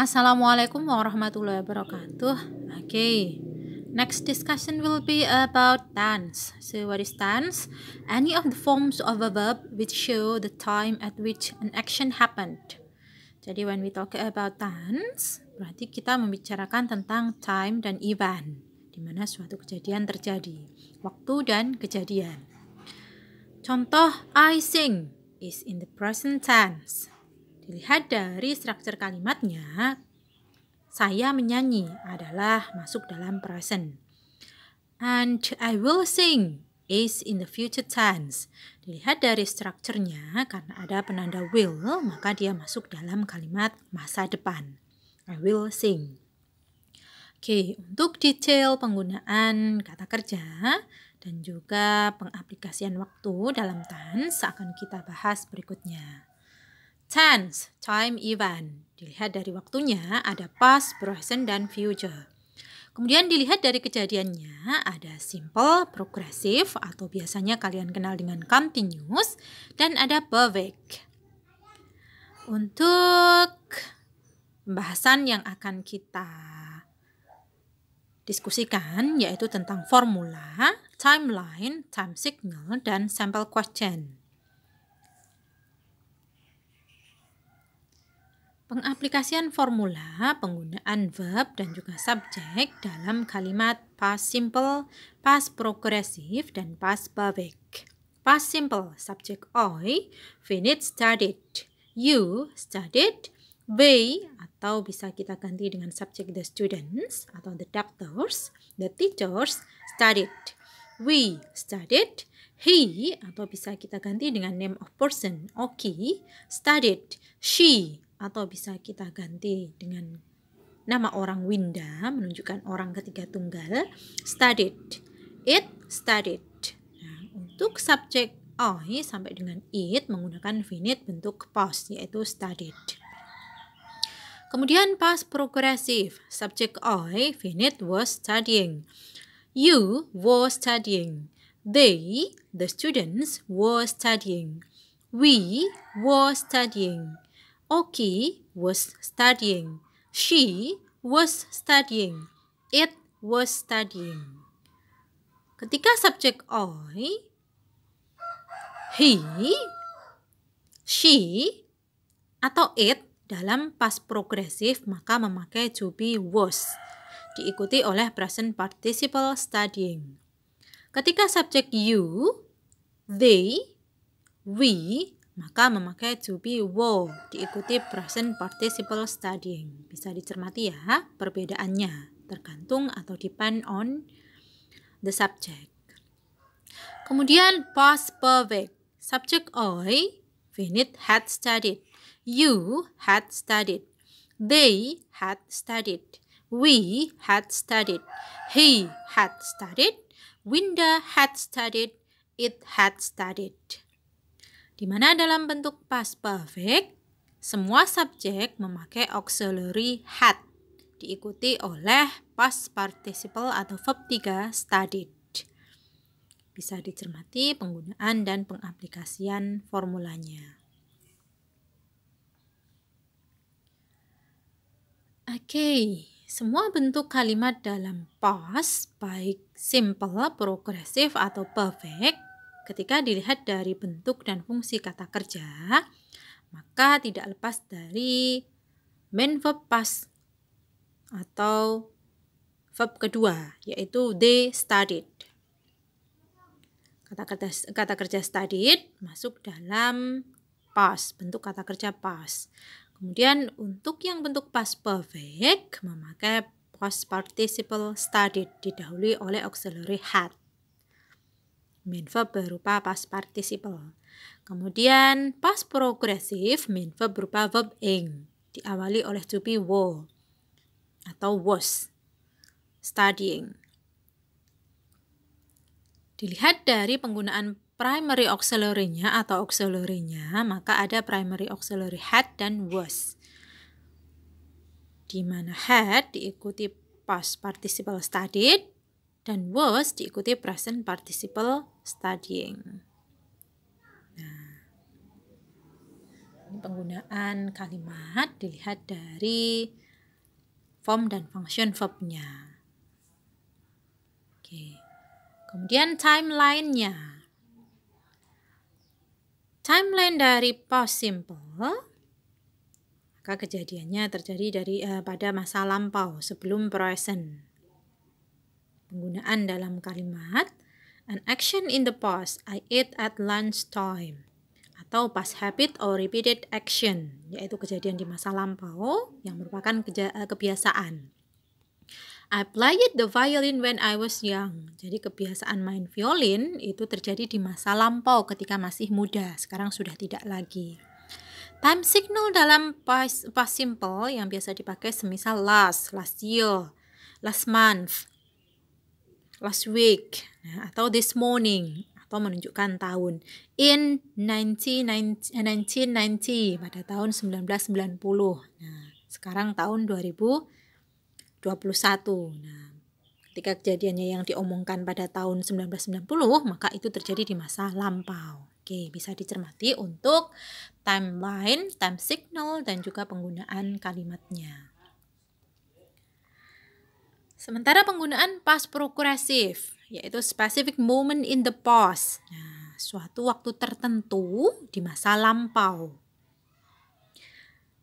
Assalamualaikum warahmatullahi wabarakatuh. Okay. Next discussion will be about tense. So what is tense? Any of the forms of a verb which show the time at which an action happened. Jadi when we talk about tense, berarti kita membicarakan tentang time dan event, di mana suatu kejadian terjadi, waktu dan kejadian. Contoh I sing is in the present tense. Dilihat dari struktur kalimatnya, saya menyanyi adalah masuk dalam present. And I will sing is in the future tense. Dilihat dari strukturnya, karena ada penanda will, maka dia masuk dalam kalimat masa depan. I will sing. Oke, untuk detail penggunaan kata kerja dan juga pengaplikasian waktu dalam tense akan kita bahas berikutnya. Tense, time event. Dilihat dari waktunya ada past, present, dan future. Kemudian dilihat dari kejadiannya ada simple, progressive, atau biasanya kalian kenal dengan continuous, dan ada perfect. Untuk pembahasan yang akan kita diskusikan yaitu tentang formula, timeline, time signal, dan sample question. Pengaplikasian formula, penggunaan verb dan juga subjek dalam kalimat past simple, past progressive, dan past perfect. Past simple, subjek I, finished studied, you studied, We atau bisa kita ganti dengan subjek the students atau the doctors, the teachers studied, we studied, he atau bisa kita ganti dengan name of person, Oki, studied, she atau bisa kita ganti dengan nama orang Winda menunjukkan orang ketiga tunggal studied it studied nah, untuk subjek I sampai dengan it menggunakan finite bentuk past yaitu studied kemudian past progressive subjek I finite was studying you was studying they the students were studying we were studying Oki was studying. She was studying. It was studying. Ketika subjek oi, he, she, atau it dalam pas progresif maka memakai to be was. Diikuti oleh present participle studying. Ketika subjek you, they, we, maka memakai to be wo diikuti present participle studying. Bisa dicermati ya perbedaannya, tergantung atau depend on the subject. Kemudian past perfect. Subject I, Vinit had studied. You had studied. They had studied. We had studied. He had studied. Winda had studied. It had studied di mana dalam bentuk past perfect, semua subjek memakai auxiliary had diikuti oleh past participle atau verb 3 studied. Bisa dicermati penggunaan dan pengaplikasian formulanya. Oke, okay. semua bentuk kalimat dalam past, baik simple, progresif, atau perfect, Ketika dilihat dari bentuk dan fungsi kata kerja, maka tidak lepas dari main verb pas atau verb kedua, yaitu they studied. Kata kerja, kata kerja studied masuk dalam pas, bentuk kata kerja pas. Kemudian untuk yang bentuk past perfect memakai past participle studied didahului oleh auxiliary had main verb berupa past participle. Kemudian past progressive main verb berupa verb ing diawali oleh to be were atau was studying. Dilihat dari penggunaan primary auxiliary-nya atau auxiliary-nya, maka ada primary auxiliary had dan was. Di mana had diikuti past participle studied, dan was diikuti present participle studying. Nah, penggunaan kalimat dilihat dari form dan function verbnya. Oke. Kemudian nya Timeline dari past simple maka kejadiannya terjadi dari uh, pada masa lampau sebelum present. Penggunaan dalam kalimat An action in the past, I ate at lunchtime. Atau past habit or repeated action, yaitu kejadian di masa lampau yang merupakan eh, kebiasaan. I played the violin when I was young. Jadi kebiasaan main violin itu terjadi di masa lampau ketika masih muda. Sekarang sudah tidak lagi. Time signal dalam past, past simple yang biasa dipakai semisal last, last year, last month, last week ya, atau this morning atau menunjukkan tahun in 1990, 1990 eh, pada tahun 1990 nah sekarang tahun 2021 nah ketika kejadiannya yang diomongkan pada tahun 1990 maka itu terjadi di masa lampau oke bisa dicermati untuk timeline time signal dan juga penggunaan kalimatnya Sementara penggunaan past progressive yaitu specific moment in the past. Nah, suatu waktu tertentu di masa lampau.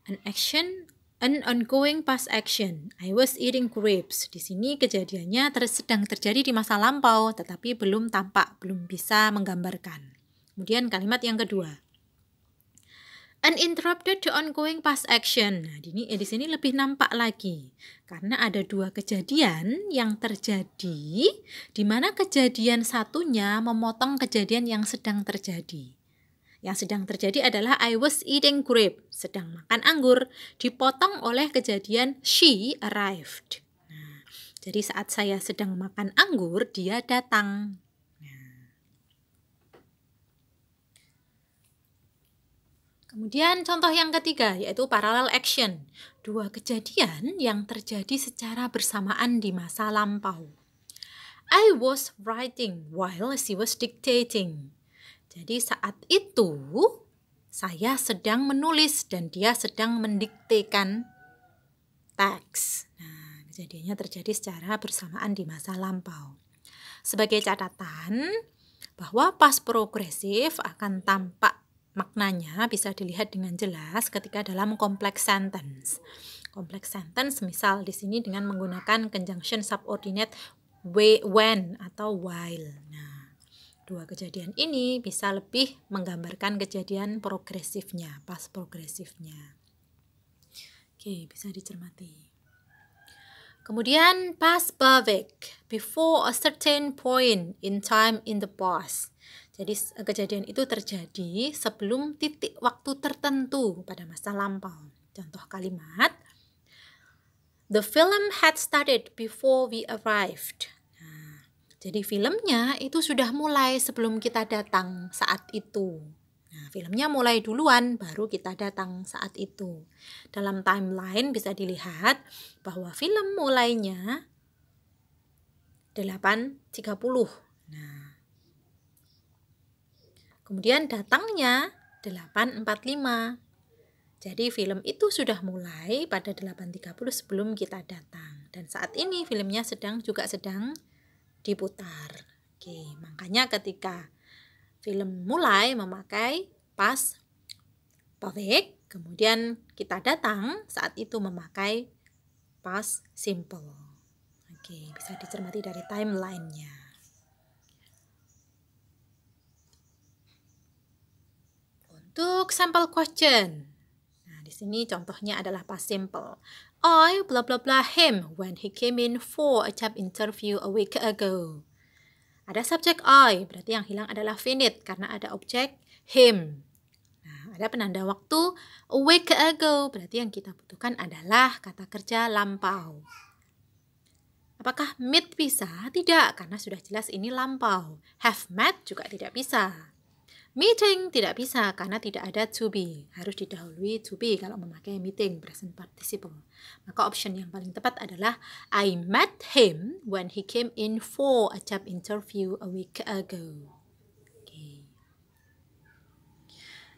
An action an ongoing past action. I was eating grapes. Di sini kejadiannya ter sedang terjadi di masa lampau tetapi belum tampak, belum bisa menggambarkan. Kemudian kalimat yang kedua uninterrupted to ongoing past action. Nah, di ini eh, di sini lebih nampak lagi karena ada dua kejadian yang terjadi di mana kejadian satunya memotong kejadian yang sedang terjadi. Yang sedang terjadi adalah I was eating grape, sedang makan anggur, dipotong oleh kejadian she arrived. Nah, jadi saat saya sedang makan anggur, dia datang. Kemudian contoh yang ketiga yaitu parallel action, dua kejadian yang terjadi secara bersamaan di masa lampau. I was writing while she was dictating. Jadi saat itu saya sedang menulis dan dia sedang mendiktekan teks. Nah, kejadiannya terjadi secara bersamaan di masa lampau. Sebagai catatan, bahwa pas progresif akan tampak Maknanya bisa dilihat dengan jelas ketika dalam kompleks sentence. kompleks sentence misal di sini dengan menggunakan conjunction subordinate when atau while. Nah, dua kejadian ini bisa lebih menggambarkan kejadian progresifnya, pas progresifnya. Oke, bisa dicermati. Kemudian past perfect, before a certain point in time in the past jadi eh, kejadian itu terjadi sebelum titik waktu tertentu pada masa lampau. Contoh kalimat, The film had started before we arrived. Nah, jadi filmnya itu sudah mulai sebelum kita datang saat itu. Nah, filmnya mulai duluan baru kita datang saat itu. Dalam timeline bisa dilihat bahwa film mulainya 8.30. Nah, Kemudian datangnya 8.45. Jadi film itu sudah mulai pada 8.30 sebelum kita datang. Dan saat ini filmnya sedang juga sedang diputar. Oke, makanya ketika film mulai memakai pas perfect, kemudian kita datang saat itu memakai pas simple. Oke, bisa dicermati dari timelinenya. untuk sampel question. Nah, di sini contohnya adalah past simple. I blah blah blah him when he came in for a job interview a week ago. Ada subjek I, berarti yang hilang adalah finite karena ada objek him. Nah, ada penanda waktu a week ago, berarti yang kita butuhkan adalah kata kerja lampau. Apakah meet bisa? Tidak, karena sudah jelas ini lampau. Have met juga tidak bisa. Meeting tidak bisa karena tidak ada to be. Harus didahului to be kalau memakai meeting present participle. Maka option yang paling tepat adalah I met him when he came in for a job interview a week ago. Okay.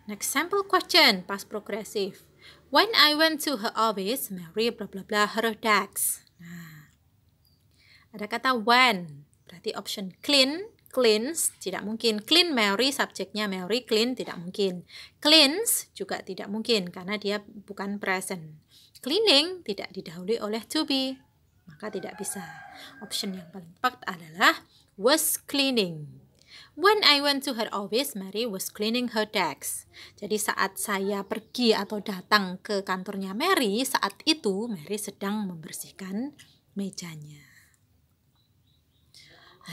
Next sample question, past progressive. When I went to her office, Mary bla bla bla her desk. Nah, ada kata when, berarti option clean Cleans tidak mungkin. Clean Mary subjeknya Mary, clean tidak mungkin. Cleans juga tidak mungkin karena dia bukan present. Cleaning tidak didahului oleh to be, maka tidak bisa. Option yang paling tepat adalah was cleaning. When I went to her office, Mary was cleaning her desk. Jadi saat saya pergi atau datang ke kantornya Mary, saat itu Mary sedang membersihkan mejanya.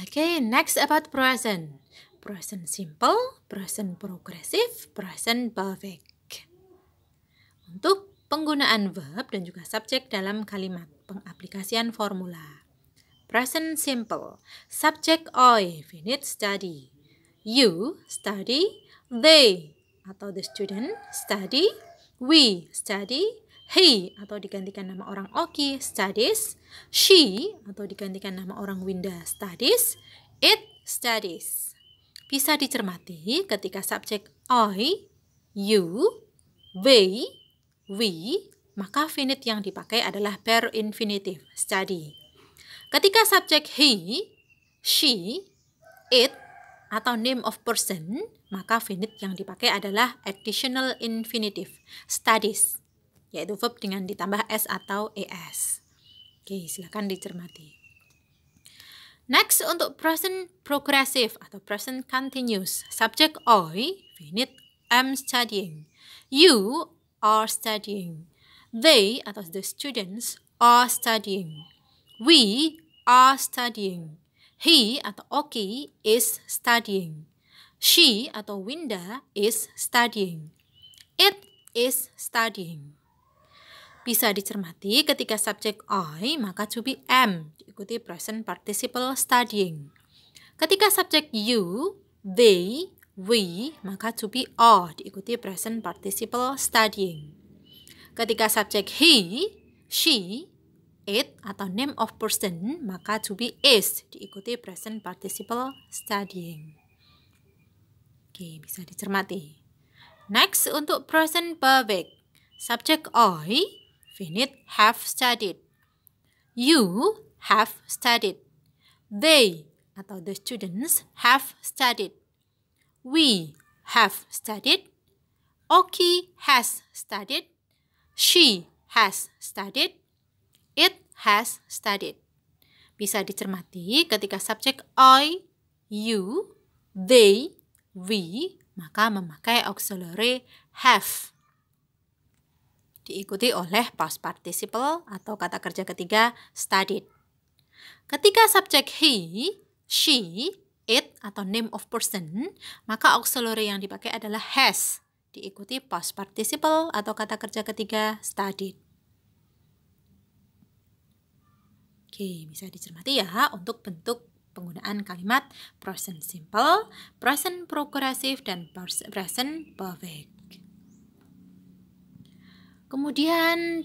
Okay, next about present. Present simple, present progressive, present perfect. Untuk penggunaan verb dan juga subjek dalam kalimat pengaplikasian formula. Present simple. Subjek I finish study. You study. They atau the student study. We study he atau digantikan nama orang Oki studies, she atau digantikan nama orang Winda studies, it studies. Bisa dicermati ketika subjek I, you, they, we, maka finite yang dipakai adalah per infinitive, study. Ketika subjek he, she, it, atau name of person, maka finite yang dipakai adalah additional infinitive, studies yaitu verb dengan ditambah s atau es. Oke, silakan dicermati. Next untuk present progressive atau present continuous. Subject I, finit am studying. You are studying. They atau the students are studying. We are studying. He atau Oki is studying. She atau Winda is studying. It is studying bisa dicermati ketika subjek I maka to be am diikuti present participle studying. Ketika subjek you, they, we maka to be are diikuti present participle studying. Ketika subjek he, she, it atau name of person maka to be is diikuti present participle studying. Oke, bisa dicermati. Next untuk present perfect. Subjek I Finite have studied. You have studied. They atau the students have studied. We have studied. Oki has studied. She has studied. It has studied. Bisa dicermati ketika subjek I, you, they, we, maka memakai auxiliary have diikuti oleh past participle atau kata kerja ketiga studied. Ketika subjek he, she, it atau name of person, maka auxiliary yang dipakai adalah has, diikuti past participle atau kata kerja ketiga studied. Oke, bisa dicermati ya untuk bentuk penggunaan kalimat present simple, present progressive, dan present perfect. Kemudian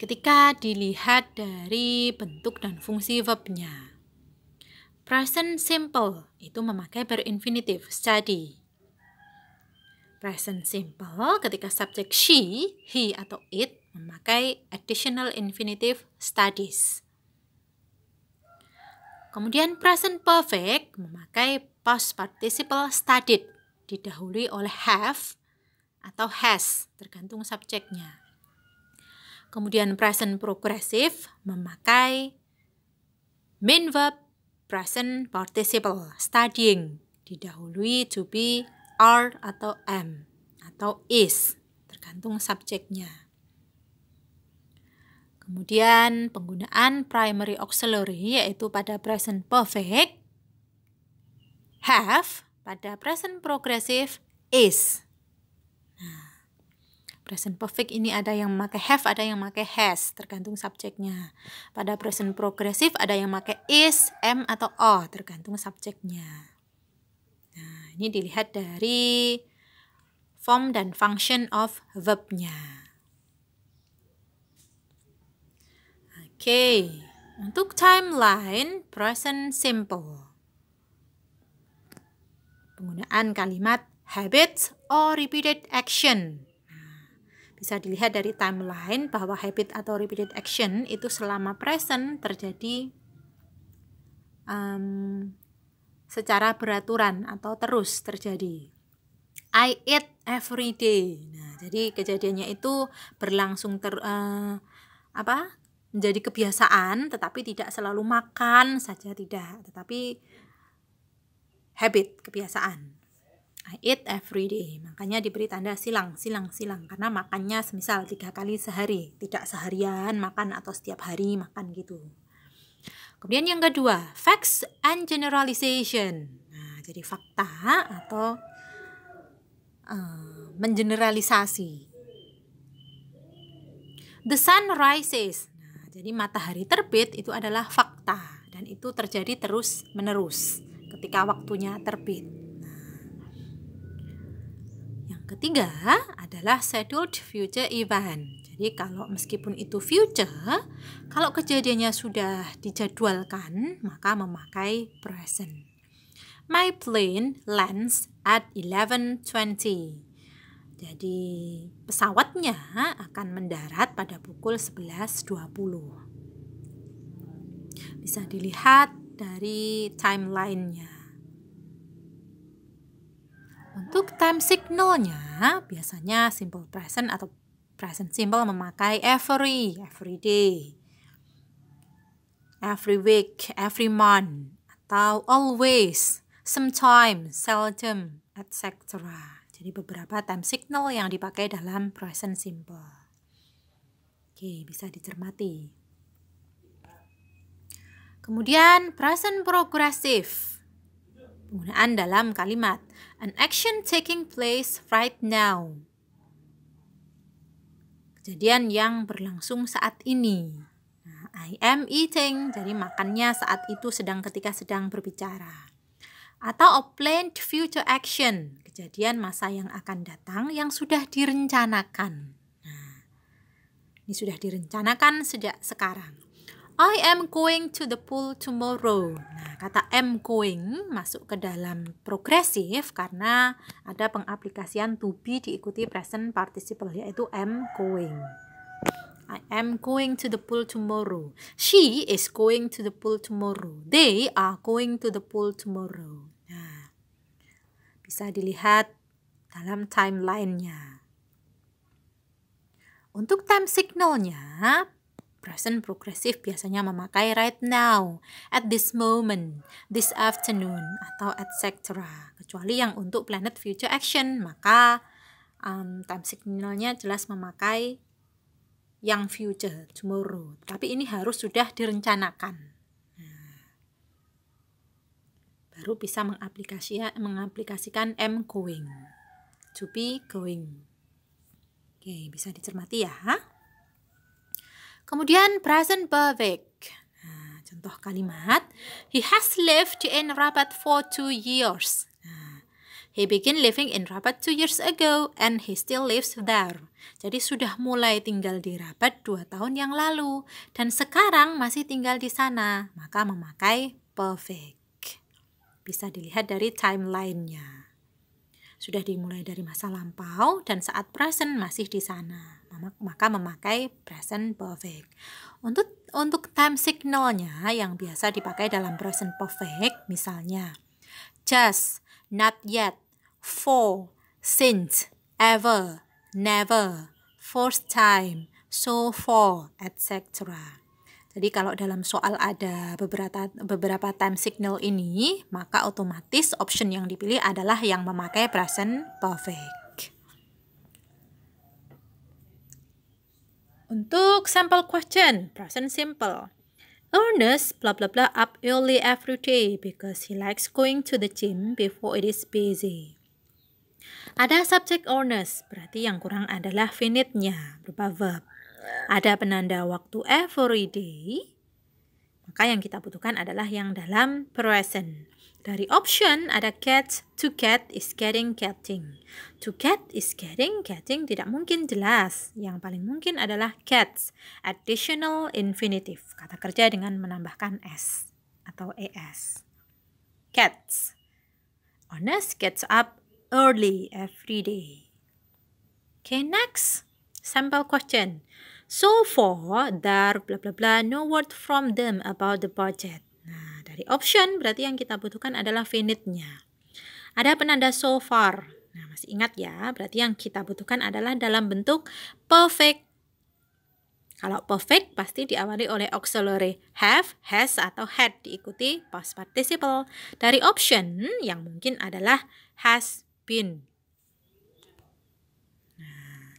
ketika dilihat dari bentuk dan fungsi verbnya. Present simple itu memakai berinfinitif study. Present simple ketika subjek she, he atau it memakai additional infinitive studies. Kemudian present perfect memakai past participle studied didahului oleh have atau has tergantung subjeknya. Kemudian present progressive memakai main verb present participle studying didahului to be are atau am atau is tergantung subjeknya. Kemudian penggunaan primary auxiliary yaitu pada present perfect, have pada present progressive, is. Nah, present perfect ini ada yang memakai have, ada yang memakai has, tergantung subjeknya. Pada present progressive ada yang memakai is, am atau o, tergantung subjeknya. Nah, ini dilihat dari form dan function of verbnya. Oke, okay. untuk timeline present simple. Penggunaan kalimat habits or repeated action bisa dilihat dari timeline bahwa habit atau repeated action itu selama present terjadi um, secara beraturan atau terus terjadi. I eat every day. Nah, jadi kejadiannya itu berlangsung ter uh, apa? menjadi kebiasaan tetapi tidak selalu makan saja tidak, tetapi habit kebiasaan. I eat every day. Makanya diberi tanda silang, silang, silang. Karena makannya semisal tiga kali sehari. Tidak seharian makan atau setiap hari makan gitu. Kemudian yang kedua, facts and generalization. Nah, jadi fakta atau uh, mengeneralisasi. The sun rises. Nah, jadi matahari terbit itu adalah fakta. Dan itu terjadi terus-menerus ketika waktunya terbit ketiga adalah scheduled future event. Jadi kalau meskipun itu future, kalau kejadiannya sudah dijadwalkan, maka memakai present. My plane lands at 11.20. Jadi pesawatnya akan mendarat pada pukul 11.20. Bisa dilihat dari timelinenya. Untuk time signalnya biasanya simple present atau present simple memakai every, every day, every week, every month, atau always, sometimes, seldom, etc. Jadi beberapa time signal yang dipakai dalam present simple. Oke, bisa dicermati. Kemudian present progressive Penggunaan dalam kalimat an action taking place right now. Kejadian yang berlangsung saat ini. Nah, I am eating, jadi makannya saat itu sedang ketika sedang berbicara. Atau a planned future action, kejadian masa yang akan datang yang sudah direncanakan. Nah, ini sudah direncanakan sejak sekarang. I am going to the pool tomorrow. Nah, kata am going masuk ke dalam progresif karena ada pengaplikasian to be diikuti present participle yaitu am going. I am going to the pool tomorrow. She is going to the pool tomorrow. They are going to the pool tomorrow. Nah, bisa dilihat dalam timelinenya. Untuk time signalnya, Present progresif biasanya memakai right now, at this moment, this afternoon, atau etc. Kecuali yang untuk planet future action, maka um, time signalnya jelas memakai yang future, tomorrow. Tapi ini harus sudah direncanakan. Nah, baru bisa mengaplikasikan, mengaplikasikan M going, to be going. Oke, bisa dicermati ya. Kemudian present perfect. Nah, contoh kalimat, he has lived in Rabat for two years. Nah, he began living in Rabat two years ago and he still lives there. Jadi sudah mulai tinggal di Rabat dua tahun yang lalu dan sekarang masih tinggal di sana. Maka memakai perfect. Bisa dilihat dari timeline-nya. Sudah dimulai dari masa lampau dan saat present masih di sana maka memakai present perfect. Untuk untuk time signalnya yang biasa dipakai dalam present perfect misalnya just, not yet, for, since, ever, never, first time, so far, etc. Jadi kalau dalam soal ada beberapa beberapa time signal ini, maka otomatis option yang dipilih adalah yang memakai present perfect. Untuk sample question, present simple. Ernest blah blah blah up early every day because he likes going to the gym before it is busy. Ada subjek Ernest, berarti yang kurang adalah finite-nya, berupa verb. Ada penanda waktu every day, maka yang kita butuhkan adalah yang dalam present. Dari option ada cat, to cat is getting catting. To cat is getting catting tidak mungkin jelas. Yang paling mungkin adalah cats, additional infinitive, kata kerja dengan menambahkan s atau es. Cats. Honest gets up early every day. Okay, next sample question. So far, there blah blah blah no word from them about the budget. Nah, dari option berarti yang kita butuhkan adalah finite-nya. Ada penanda so far. Nah, masih ingat ya, berarti yang kita butuhkan adalah dalam bentuk perfect. Kalau perfect pasti diawali oleh auxiliary have, has, atau had diikuti past participle. Dari option yang mungkin adalah has been. Nah.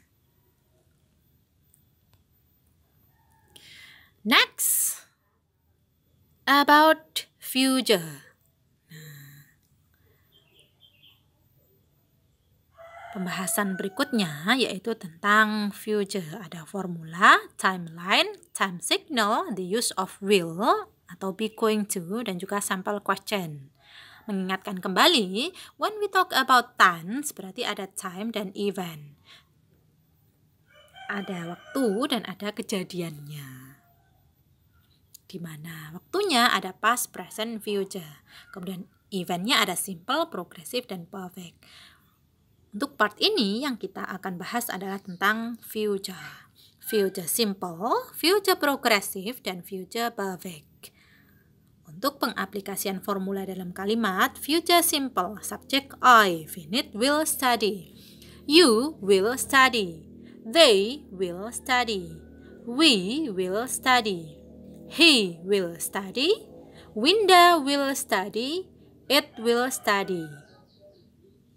Next, about future. Nah, pembahasan berikutnya yaitu tentang future. Ada formula, timeline, time signal, the use of will atau be going to dan juga sample question. Mengingatkan kembali, when we talk about times berarti ada time dan event. Ada waktu dan ada kejadiannya di mana waktunya ada past, present, future. Kemudian eventnya ada simple, progressive, dan perfect. Untuk part ini yang kita akan bahas adalah tentang future. Future simple, future progressive, dan future perfect. Untuk pengaplikasian formula dalam kalimat, future simple, subject I, finite will study. You will study. They will study. We will study He will study. Winda will study. It will study.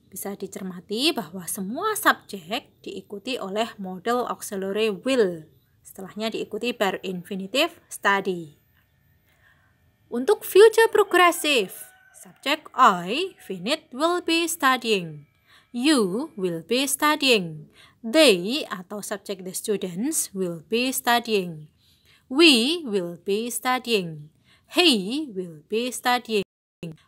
Bisa dicermati bahwa semua subjek diikuti oleh model auxiliary will. Setelahnya diikuti per infinitive study. Untuk future progressive, subjek I, finite, will be studying. You will be studying. They atau subjek the students will be studying We will be studying. He will be studying.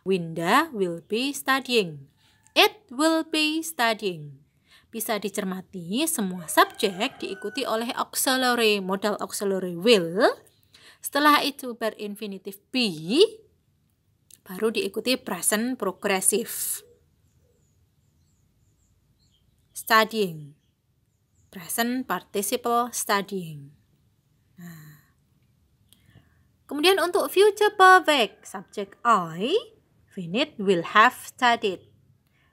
Winda will be studying. It will be studying. Bisa dicermati, semua subjek diikuti oleh auxiliary modal auxiliary will. Setelah itu berinfinitif be, baru diikuti present progressive. Studying. Present participle studying. Kemudian untuk future perfect, subject I, Vinit will have studied.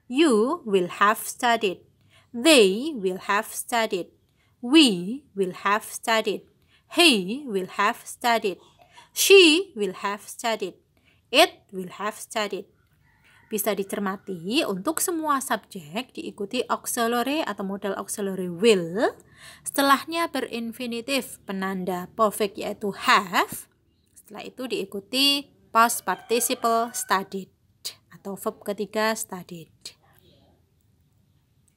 You will have studied. They will have studied. We will have studied. He will have studied. She will have studied. It will have studied. Bisa dicermati untuk semua subjek diikuti auxiliary atau modal auxiliary will. Setelahnya berinfinitif penanda perfect yaitu have setelah itu diikuti past participle studied atau verb ketiga studied.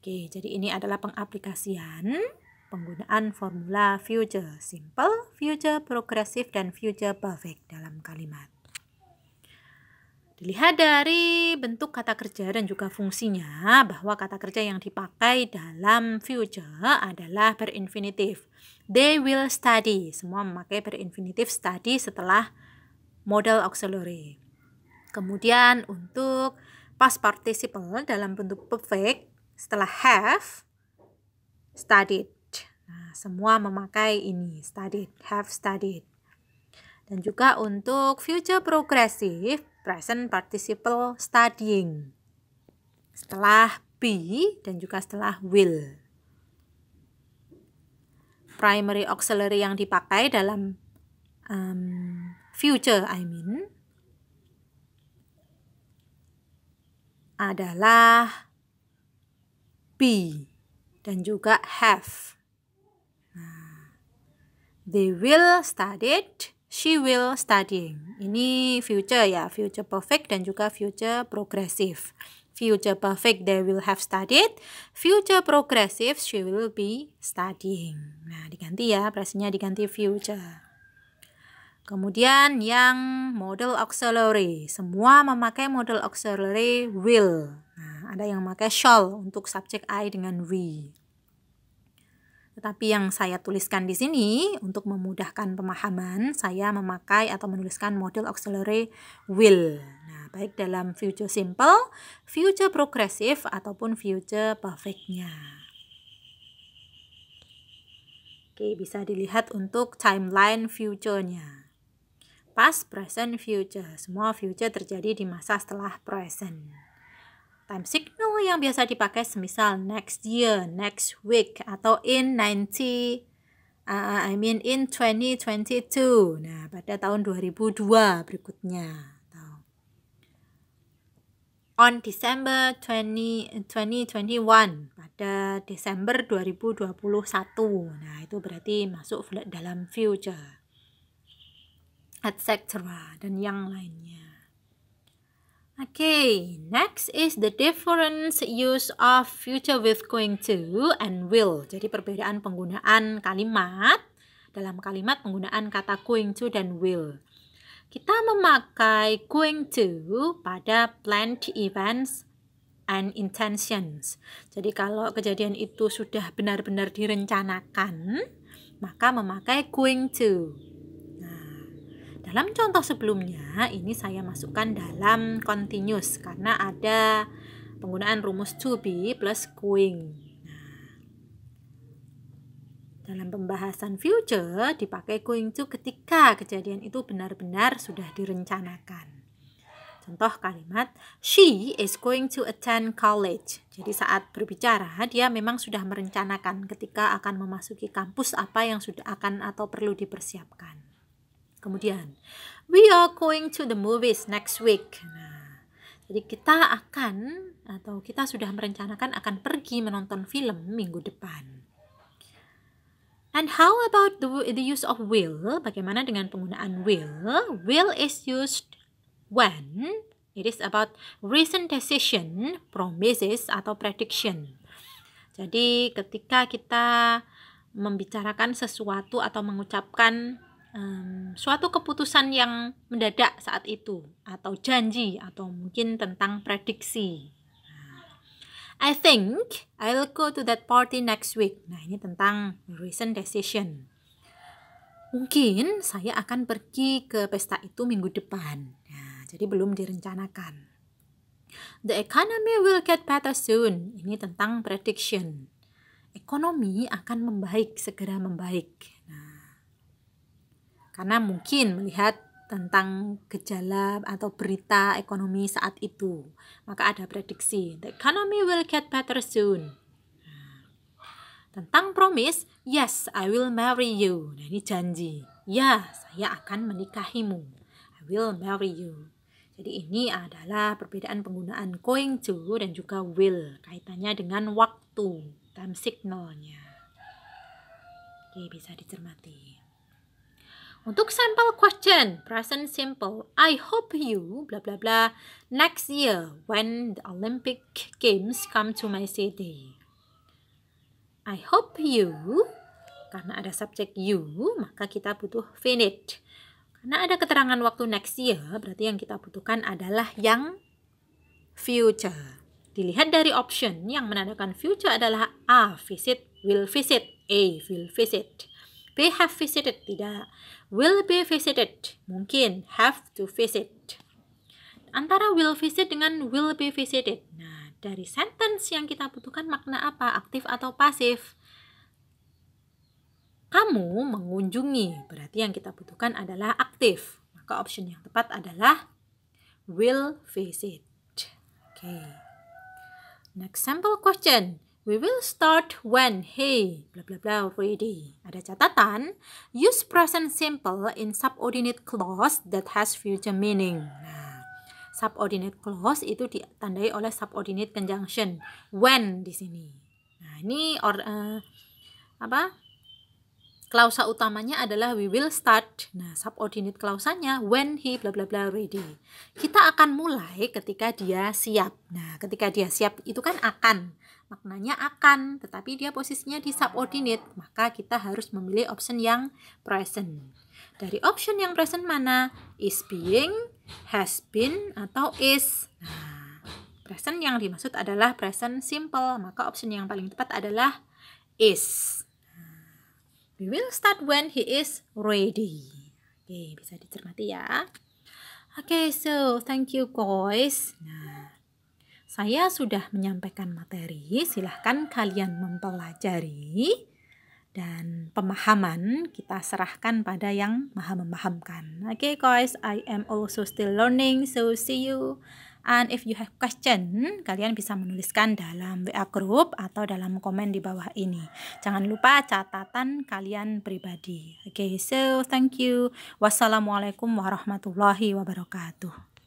Oke, jadi ini adalah pengaplikasian penggunaan formula future simple, future progressive, dan future perfect dalam kalimat. Dilihat dari bentuk kata kerja dan juga fungsinya bahwa kata kerja yang dipakai dalam future adalah berinfinitif. They will study. Semua memakai berinfinitif study setelah modal auxiliary. Kemudian untuk past participle dalam bentuk perfect setelah have studied. Nah, semua memakai ini studied, have studied. Dan juga untuk future progressive present participle studying. Setelah be dan juga setelah will. Primary auxiliary yang dipakai dalam um, future I mean adalah be dan juga have. Nah, they will study it she will studying. Ini future ya, future perfect dan juga future progressive. Future perfect they will have studied, future progressive she will be studying. Nah, diganti ya, presentnya diganti future. Kemudian yang model auxiliary, semua memakai model auxiliary will. Nah, ada yang memakai shall untuk subjek I dengan we. Tetapi yang saya tuliskan di sini untuk memudahkan pemahaman, saya memakai atau menuliskan model auxiliary will. Nah, baik dalam future simple, future progressive ataupun future perfectnya. Oke, bisa dilihat untuk timeline future-nya. Past, present, future. Semua future terjadi di masa setelah present. Time signal yang biasa dipakai semisal next year, next week, atau in 90 uh, I mean in 2022. Nah, pada tahun 2002 berikutnya. On December 20, 2021 pada Desember 2021. Nah, itu berarti masuk dalam future. Etc. dan yang lainnya. Okay, next is the difference use of future with going to and will. Jadi perbedaan penggunaan kalimat dalam kalimat penggunaan kata going to dan will. Kita memakai going to pada planned events and intentions. Jadi kalau kejadian itu sudah benar-benar direncanakan, maka memakai going to. Dalam contoh sebelumnya, ini saya masukkan dalam continuous karena ada penggunaan rumus to be plus going. Nah, dalam pembahasan future, dipakai going to ketika kejadian itu benar-benar sudah direncanakan. Contoh kalimat, she is going to attend college. Jadi saat berbicara, dia memang sudah merencanakan ketika akan memasuki kampus apa yang sudah akan atau perlu dipersiapkan. Kemudian, we are going to the movies next week. Nah, jadi kita akan atau kita sudah merencanakan akan pergi menonton film minggu depan. And how about the, the use of will? Bagaimana dengan penggunaan will? Will is used when it is about recent decision, promises atau prediction. Jadi ketika kita membicarakan sesuatu atau mengucapkan um, suatu keputusan yang mendadak saat itu atau janji atau mungkin tentang prediksi. Nah, I think I'll go to that party next week. Nah, ini tentang recent decision. Mungkin saya akan pergi ke pesta itu minggu depan. Nah, jadi belum direncanakan. The economy will get better soon. Ini tentang prediction. Ekonomi akan membaik, segera membaik karena mungkin melihat tentang gejala atau berita ekonomi saat itu. Maka ada prediksi, the economy will get better soon. Nah, tentang promise, yes, I will marry you. Nah, ini janji. Ya, saya akan menikahimu. I will marry you. Jadi ini adalah perbedaan penggunaan going to dan juga will. Kaitannya dengan waktu, time signalnya. Oke, bisa dicermati. Untuk sampel question, present simple. I hope you bla bla bla next year when the Olympic Games come to my city. I hope you karena ada subjek you, maka kita butuh finite. Karena ada keterangan waktu next year, berarti yang kita butuhkan adalah yang future. Dilihat dari option yang menandakan future adalah A, visit, will visit, A, will visit. They have visited. Tidak. Will be visited. Mungkin. Have to visit. Antara will visit dengan will be visited. Nah, dari sentence yang kita butuhkan makna apa? Aktif atau pasif? Kamu mengunjungi. Berarti yang kita butuhkan adalah aktif. Maka option yang tepat adalah will visit. Oke. Okay. Next sample question. We will start when he blah blah blah ready. Ada catatan, use present simple in subordinate clause that has future meaning. Nah, subordinate clause itu ditandai oleh subordinate conjunction when di sini. Nah, ini or uh, apa? Klausa utamanya adalah we will start. Nah, subordinate klausanya when he bla bla bla ready. Kita akan mulai ketika dia siap. Nah, ketika dia siap itu kan akan maknanya akan, tetapi dia posisinya di subordinate, maka kita harus memilih option yang present. Dari option yang present mana? Is being, has been, atau is. Nah, present yang dimaksud adalah present simple, maka option yang paling tepat adalah is. Nah, we will start when he is ready. Oke, bisa dicermati ya. Oke, so thank you guys. Nah, saya sudah menyampaikan materi, silahkan kalian mempelajari dan pemahaman kita serahkan pada yang maha memahamkan. Oke okay, guys, I am also still learning, so see you. And if you have question, kalian bisa menuliskan dalam WA group atau dalam komen di bawah ini. Jangan lupa catatan kalian pribadi. Oke, okay, so thank you. Wassalamualaikum warahmatullahi wabarakatuh.